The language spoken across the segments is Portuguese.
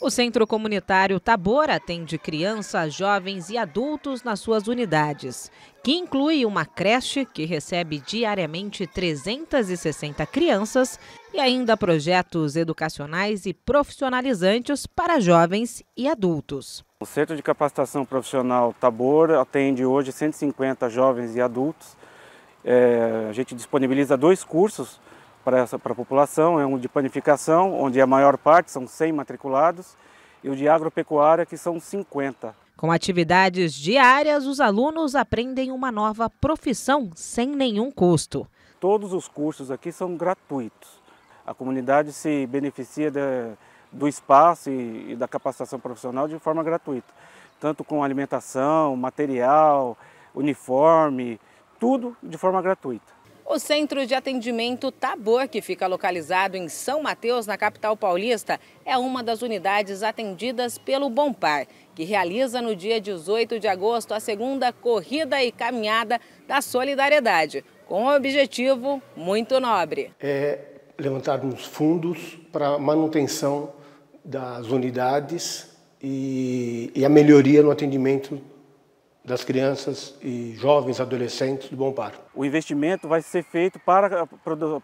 O Centro Comunitário Tabor atende crianças, jovens e adultos nas suas unidades, que inclui uma creche que recebe diariamente 360 crianças e ainda projetos educacionais e profissionalizantes para jovens e adultos. O Centro de Capacitação Profissional Tabor atende hoje 150 jovens e adultos. É, a gente disponibiliza dois cursos para essa para a população, é um de panificação, onde a maior parte são 100 matriculados, e o de agropecuária, que são 50. Com atividades diárias, os alunos aprendem uma nova profissão sem nenhum custo. Todos os cursos aqui são gratuitos. A comunidade se beneficia de, do espaço e, e da capacitação profissional de forma gratuita, tanto com alimentação, material, uniforme, tudo de forma gratuita. O Centro de Atendimento Tabor, que fica localizado em São Mateus, na capital paulista, é uma das unidades atendidas pelo Par, que realiza no dia 18 de agosto a segunda Corrida e Caminhada da Solidariedade, com um objetivo muito nobre. É levantarmos fundos para manutenção das unidades e, e a melhoria no atendimento das crianças e jovens adolescentes do Bom Par. O investimento vai ser feito para,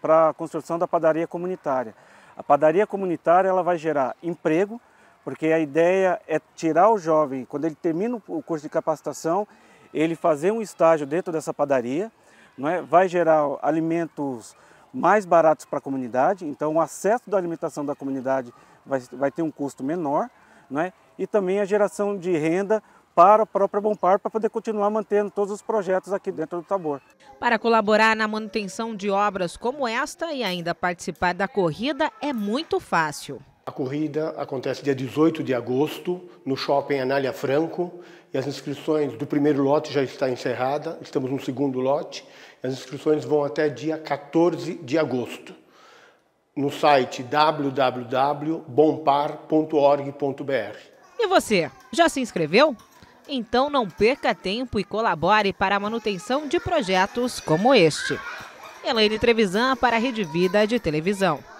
para a construção da padaria comunitária. A padaria comunitária ela vai gerar emprego, porque a ideia é tirar o jovem, quando ele termina o curso de capacitação, ele fazer um estágio dentro dessa padaria, não é? vai gerar alimentos mais baratos para a comunidade, então o acesso da alimentação da comunidade vai, vai ter um custo menor, não é? e também a geração de renda para a própria Bompar para poder continuar mantendo todos os projetos aqui dentro do Tabor. Para colaborar na manutenção de obras como esta e ainda participar da corrida é muito fácil. A corrida acontece dia 18 de agosto no Shopping Anália Franco e as inscrições do primeiro lote já está encerrada, estamos no segundo lote. As inscrições vão até dia 14 de agosto no site www.bompar.org.br. E você, já se inscreveu? Então não perca tempo e colabore para a manutenção de projetos como este. Elaine Trevisan para a Rede Vida de Televisão.